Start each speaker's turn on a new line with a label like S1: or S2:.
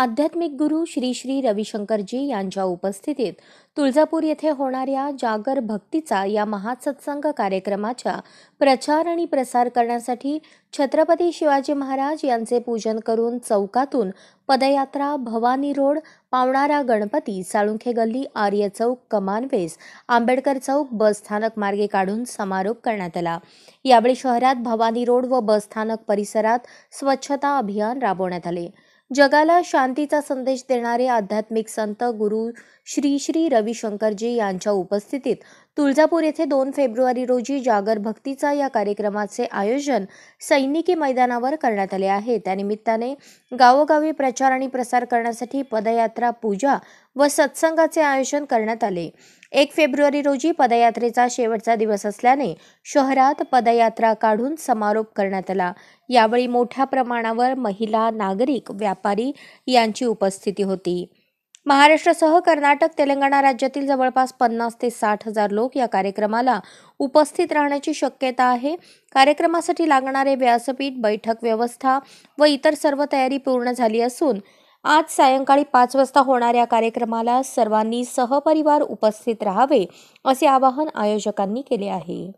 S1: आध्यात्मिक गुरु श्री श्री रविशंकरजी यांच्या उपस्थितीत तुळजापूर येथे होणाऱ्या जागर भक्तीचा या महासत्संग कार्यक्रमाच्या प्रचार आणि प्रसार करण्यासाठी छत्रपती शिवाजी महाराज यांचे पूजन करून चौकातून पदयात्रा भवानी रोड पावणारा गणपती साळुंखे गल्ली आर्य चौक कमानवेस आंबेडकर चौक बस स्थानक मार्गे काढून समारोप करण्यात आला यावेळी शहरात भवानी रोड व बस स्थानक परिसरात स्वच्छता अभियान राबवण्यात आले जगाला शांतीचा संदेश देणारे आध्यात्मिक संत गुरु श्री श्री रविशंकरजी यांच्या उपस्थितीत तुळजापूर येथे दोन फेब्रुवारी रोजी जागर भक्तीचा या कार्यक्रमाचे आयोजन सैनिकी मैदानावर करण्यात आले आहे त्यानिमित्ताने गावोगावी प्रचार आणि प्रसार करण्यासाठी पदयात्रा पूजा व सत्संगाचे आयोजन करण्यात आले एक फेब्रुवारी रोजी पदयात्रेचा शेवटचा दिवस असल्याने शहरात पदयात्रा काढून समारोप करण्यात आला यावेळी मोठ्या प्रमाणावर महिला नागरिक व्यापारी यांची उपस्थिती होती महाराष्ट्रासह कर्नाटक तेलंगणा राज्यातील जवळपास पन्नास ते साठ हजार लोक या कार्यक्रमाला उपस्थित राहण्याची शक्यता आहे कार्यक्रमासाठी लागणारे व्यासपीठ बैठक व्यवस्था व इतर सर्व तयारी पूर्ण झाली असून आज सायंकाळी पाच वाजता होणाऱ्या कार्यक्रमाला सर्वांनी सहपरिवार उपस्थित राहावे असे आवाहन आयोजकांनी केले आहे